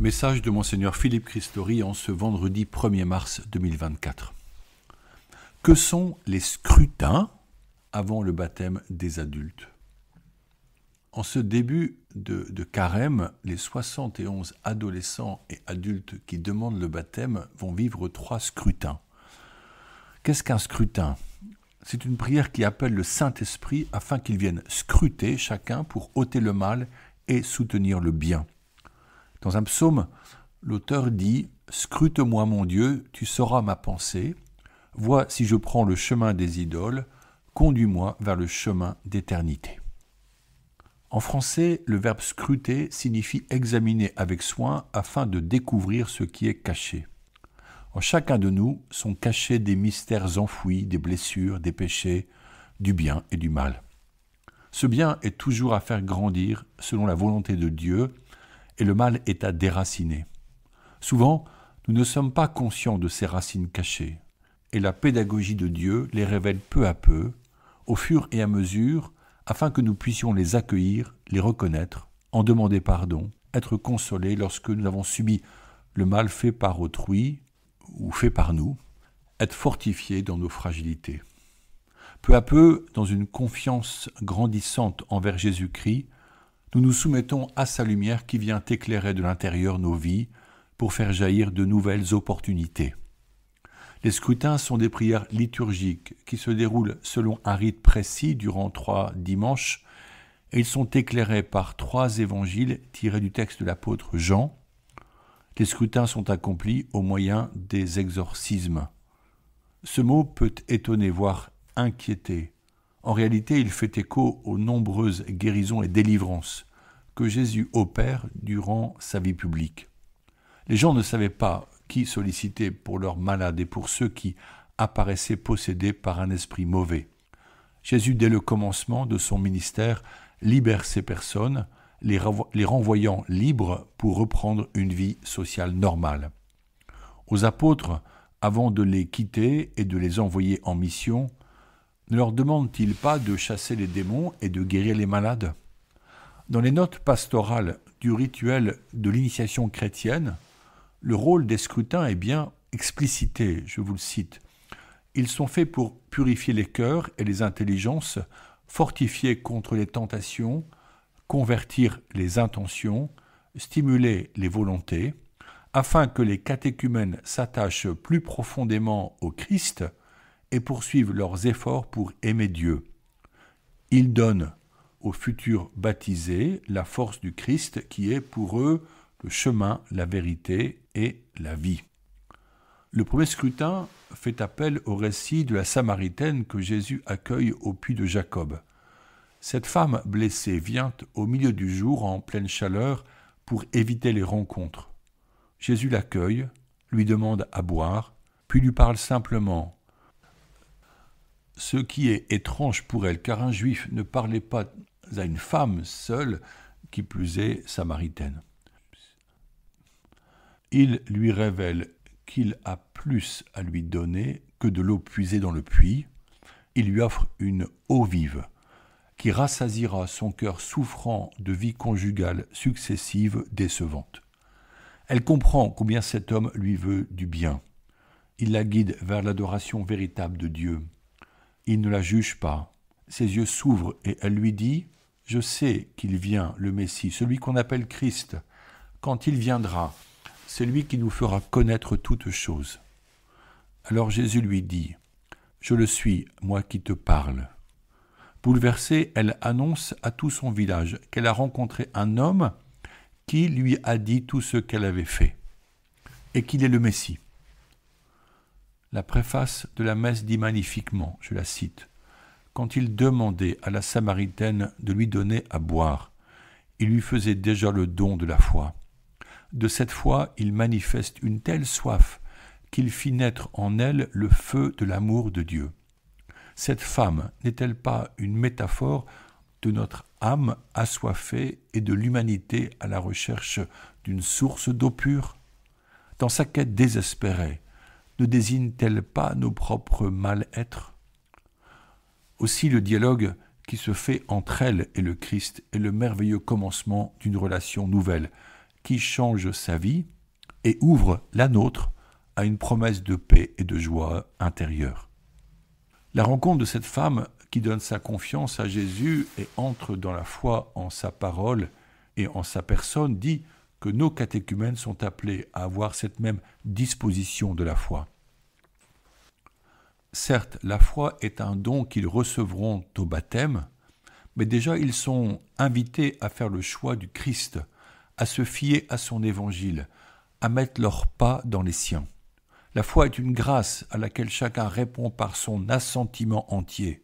Message de Monseigneur Philippe Christori en ce vendredi 1er mars 2024. Que sont les scrutins avant le baptême des adultes En ce début de, carême, les 71 adolescents et adultes qui demandent le baptême vont vivre trois scrutins. Qu'est-ce qu'un scrutin C'est une prière qui appelle le Saint-Esprit afin qu'il vienne scruter chacun pour ôter le mal et soutenir le bien. Dans un psaume, l'auteur dit Scrute-moi, mon Dieu, tu sauras ma pensée. Vois si je prends le chemin des idoles, conduis-moi vers le chemin d'éternité. En français, le verbe scruter signifie examiner avec soin afin de découvrir ce qui est caché. En chacun de nous sont cachés des mystères enfouis, des blessures, des péchés, du bien et du mal. Ce bien est toujours à faire grandir selon la volonté de Dieu et le mal est à déraciner. Souvent, nous ne sommes pas conscients de ces racines cachées, et la pédagogie de Dieu les révèle peu à peu, au fur et à mesure, afin que nous puissions les accueillir, les reconnaître, en demander pardon, être consolés lorsque nous avons subi le mal fait par autrui ou fait par nous, être fortifiés dans nos fragilités. Peu à peu, dans une confiance grandissante envers Jésus-Christ, nous nous soumettons à sa lumière qui vient éclairer de l'intérieur nos vies pour faire jaillir de nouvelles opportunités. Les scrutins sont des prières liturgiques qui se déroulent selon un rite précis durant trois dimanches et ils sont éclairés par trois évangiles tirés du texte de l'apôtre Jean. Les scrutins sont accomplis au moyen des exorcismes. Ce mot peut étonner, voire inquiéter. En réalité, il fait écho aux nombreuses guérisons et délivrances que Jésus opère durant sa vie publique. Les gens ne savaient pas qui solliciter pour leurs malades et pour ceux qui apparaissaient possédés par un esprit mauvais. Jésus, dès le commencement de son ministère, libère ces personnes, les, renvoyant libres pour reprendre une vie sociale normale. Aux apôtres, avant de les quitter et de les envoyer en mission, ne leur demande-t-il pas de chasser les démons et de guérir les malades Dans les notes pastorales du rituel de l'initiation chrétienne, le rôle des scrutins est bien explicité, je vous le cite. Ils sont faits pour purifier les cœurs et les intelligences, fortifier contre les tentations, convertir les intentions, stimuler les volontés, afin que les catéchumènes s'attachent plus profondément au Christ, et poursuivent leurs efforts pour aimer Dieu. Ils donnent aux futurs baptisés la force du Christ qui est pour eux le chemin, la vérité et la vie. Le premier scrutin fait appel au récit de la Samaritaine que Jésus accueille au puits de Jacob. Cette femme blessée vient au milieu du jour en pleine chaleur pour éviter les rencontres. Jésus l'accueille, lui demande à boire, puis lui parle simplement ce qui est étrange pour elle, car un juif ne parlait pas à une femme seule, qui plus est samaritaine. Il lui révèle qu'il a plus à lui donner que de l'eau puisée dans le puits. Il lui offre une eau vive qui rassasira son cœur souffrant de vie conjugale successive décevante. Elle comprend combien cet homme lui veut du bien. Il la guide vers l'adoration véritable de Dieu. Il ne la juge pas. Ses yeux s'ouvrent et elle lui dit Je sais qu'il vient, le Messie, celui qu'on appelle Christ. Quand il viendra, c'est lui qui nous fera connaître toutes choses. Alors Jésus lui dit Je le suis, moi qui te parle. Bouleversée, elle annonce à tout son village qu'elle a rencontré un homme qui lui a dit tout ce qu'elle avait fait et qu'il est le Messie. La préface de la messe dit magnifiquement, je la cite, Quand il demandait à la Samaritaine de lui donner à boire, il lui faisait déjà le don de la foi. De cette foi, il manifeste une telle soif qu'il fit naître en elle le feu de l'amour de Dieu. Cette femme n'est-elle pas une métaphore de notre âme assoiffée et de l'humanité à la recherche d'une source d'eau pure Dans sa quête désespérée, ne désigne-t-elle pas nos propres mal-être Aussi le dialogue qui se fait entre elle et le Christ est le merveilleux commencement d'une relation nouvelle, qui change sa vie et ouvre la nôtre à une promesse de paix et de joie intérieure. La rencontre de cette femme qui donne sa confiance à Jésus et entre dans la foi en sa parole et en sa personne dit que nos catéchumènes sont appelés à avoir cette même disposition de la foi. Certes, la foi est un don qu'ils recevront au baptême, mais déjà ils sont invités à faire le choix du Christ, à se fier à son évangile, à mettre leurs pas dans les siens. La foi est une grâce à laquelle chacun répond par son assentiment entier.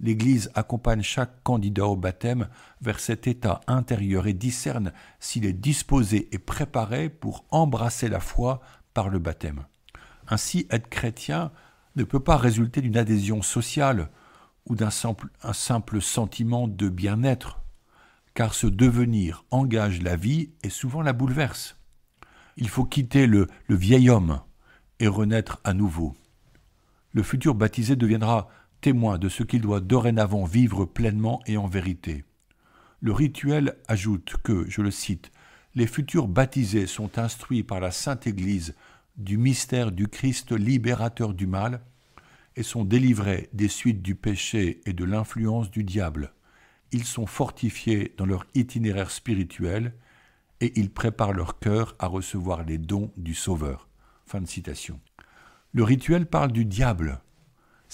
L'Église accompagne chaque candidat au baptême vers cet état intérieur et discerne s'il est disposé et préparé pour embrasser la foi par le baptême. Ainsi, être chrétien ne peut pas résulter d'une adhésion sociale ou d'un simple, sentiment de bien-être, car ce devenir engage la vie et souvent la bouleverse. Il faut quitter le, le vieil homme et renaître à nouveau. Le futur baptisé deviendra témoin de ce qu'il doit dorénavant vivre pleinement et en vérité. Le rituel ajoute que, je le cite, les futurs baptisés sont instruits par la Sainte Église du mystère du Christ libérateur du mal et sont délivrés des suites du péché et de l'influence du diable. Ils sont fortifiés dans leur itinéraire spirituel et ils préparent leur cœur à recevoir les dons du Sauveur. Fin de citation. Le rituel parle du diable,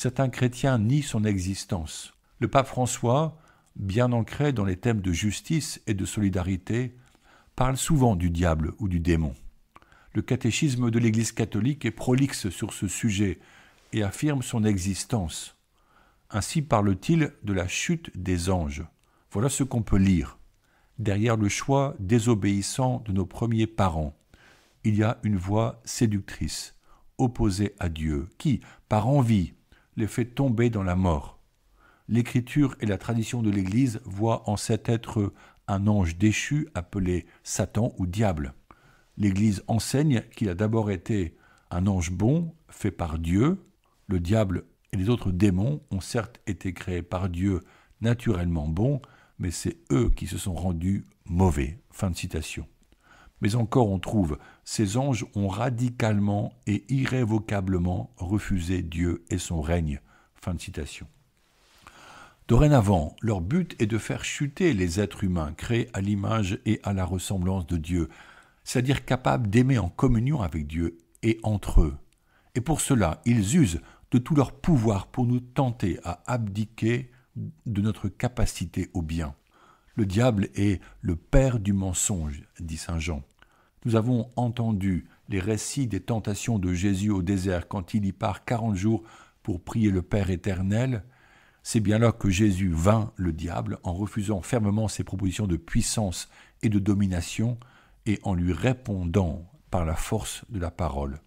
certains chrétiens nient son existence. Le pape François, bien ancré dans les thèmes de justice et de solidarité, parle souvent du diable ou du démon. Le catéchisme de l'Église catholique est prolixe sur ce sujet et affirme son existence. Ainsi parle-t-il de la chute des anges. Voilà ce qu'on peut lire. Derrière le choix désobéissant de nos premiers parents, il y a une voix séductrice, opposée à Dieu, qui, par envie, les fait tomber dans la mort. L'Écriture et la tradition de l'Église voient en cet être un ange déchu appelé Satan ou diable. L'Église enseigne qu'il a d'abord été un ange bon fait par Dieu. Le diable et les autres démons ont certes été créés par Dieu naturellement bons, mais c'est eux qui se sont rendus mauvais. Fin de citation. Mais encore on trouve, ces anges ont radicalement et irrévocablement refusé Dieu et son règne. Fin de citation. Dorénavant, leur but est de faire chuter les êtres humains créés à l'image et à la ressemblance de Dieu, c'est-à-dire capables d'aimer en communion avec Dieu et entre eux. Et pour cela, ils usent de tout leur pouvoir pour nous tenter à abdiquer de notre capacité au bien. Le diable est le père du mensonge, dit Saint Jean. Nous avons entendu les récits des tentations de Jésus au désert quand il y part quarante jours pour prier le Père éternel. C'est bien là que Jésus vint le diable en refusant fermement ses propositions de puissance et de domination et en lui répondant par la force de la parole.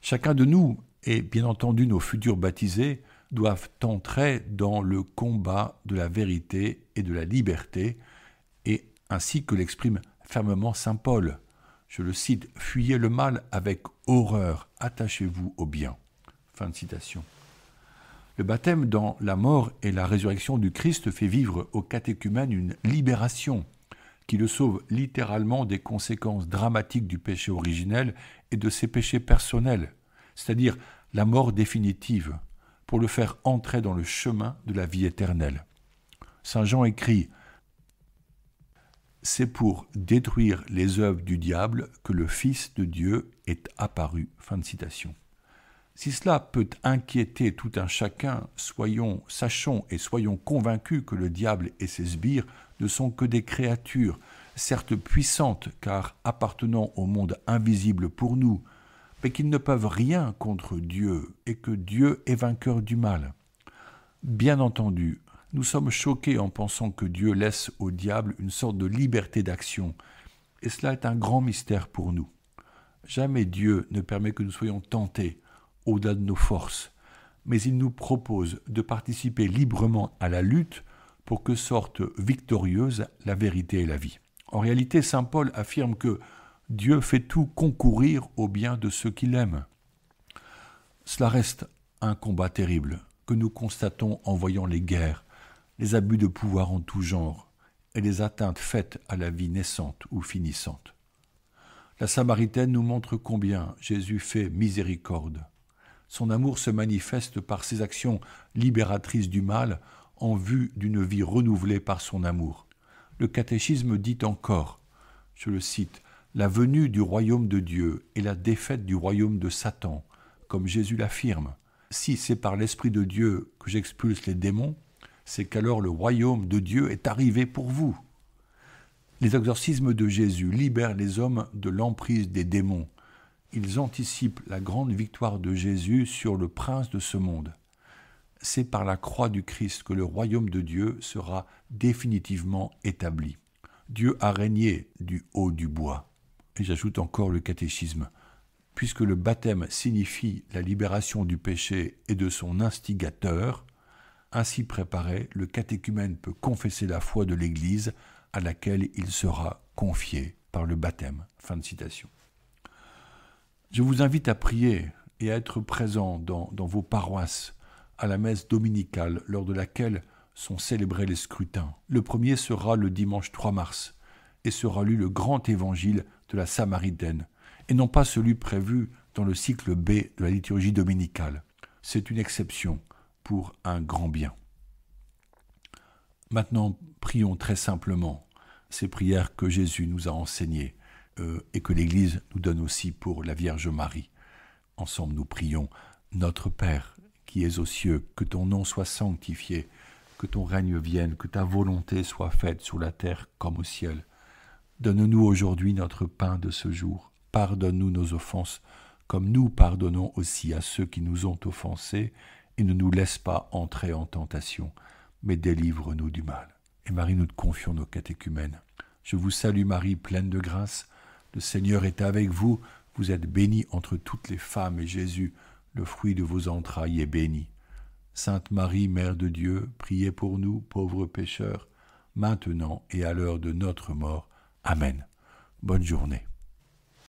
Chacun de nous, et bien entendu nos futurs baptisés, doivent entrer dans le combat de la vérité et de la liberté, et ainsi que l'exprime fermement Saint Paul. Je le cite, Fuyez le mal avec horreur, attachez-vous au bien. Fin de citation. Le baptême dans la mort et la résurrection du Christ fait vivre au catéchumène une libération qui le sauve littéralement des conséquences dramatiques du péché originel et de ses péchés personnels, c'est-à-dire la mort définitive, pour le faire entrer dans le chemin de la vie éternelle. Saint Jean écrit c'est pour détruire les œuvres du diable que le Fils de Dieu est apparu. Fin de citation. Si cela peut inquiéter tout un chacun, soyons, sachons et soyons convaincus que le diable et ses sbires ne sont que des créatures, certes puissantes car appartenant au monde invisible pour nous, mais qu'ils ne peuvent rien contre Dieu et que Dieu est vainqueur du mal. Bien entendu, nous sommes choqués en pensant que Dieu laisse au diable une sorte de liberté d'action. Et cela est un grand mystère pour nous. Jamais Dieu ne permet que nous soyons tentés au-delà de nos forces, mais il nous propose de participer librement à la lutte pour que sorte victorieuse la vérité et la vie. En réalité, Saint Paul affirme que Dieu fait tout concourir au bien de ceux qu'il aime. Cela reste un combat terrible que nous constatons en voyant les guerres, les abus de pouvoir en tout genre et les atteintes faites à la vie naissante ou finissante. La Samaritaine nous montre combien Jésus fait miséricorde. Son amour se manifeste par ses actions libératrices du mal en vue d'une vie renouvelée par son amour. Le catéchisme dit encore, je le cite, la venue du royaume de Dieu et la défaite du royaume de Satan, comme Jésus l'affirme. Si c'est par l'Esprit de Dieu que j'expulse les démons, c'est qu'alors le royaume de Dieu est arrivé pour vous. Les exorcismes de Jésus libèrent les hommes de l'emprise des démons. Ils anticipent la grande victoire de Jésus sur le prince de ce monde. C'est par la croix du Christ que le royaume de Dieu sera définitivement établi. Dieu a régné du haut du bois. Et j'ajoute encore le catéchisme. Puisque le baptême signifie la libération du péché et de son instigateur, ainsi préparé, le catéchumène peut confesser la foi de l'Église à laquelle il sera confié par le baptême. Fin de citation. Je vous invite à prier et à être présent dans, dans vos paroisses à la messe dominicale lors de laquelle sont célébrés les scrutins. Le premier sera le dimanche 3 mars et sera lu le grand évangile de la Samaritaine, et non pas celui prévu dans le cycle B de la liturgie dominicale. C'est une exception pour un grand bien. Maintenant, prions très simplement ces prières que Jésus nous a enseignées euh, et que l'Église nous donne aussi pour la Vierge Marie. Ensemble, nous prions Notre Père qui es aux cieux, que ton nom soit sanctifié, que ton règne vienne, que ta volonté soit faite sur la terre comme au ciel. Donne-nous aujourd'hui notre pain de ce jour. Pardonne-nous nos offenses, comme nous pardonnons aussi à ceux qui nous ont offensés et ne nous laisse pas entrer en tentation, mais délivre-nous du mal. Et Marie, nous te confions nos catéchumènes. Je vous salue Marie, pleine de grâce. Le Seigneur est avec vous. Vous êtes bénie entre toutes les femmes, et Jésus, le fruit de vos entrailles, est béni. Sainte Marie, Mère de Dieu, priez pour nous, pauvres pécheurs, maintenant et à l'heure de notre mort. Amen. Bonne journée.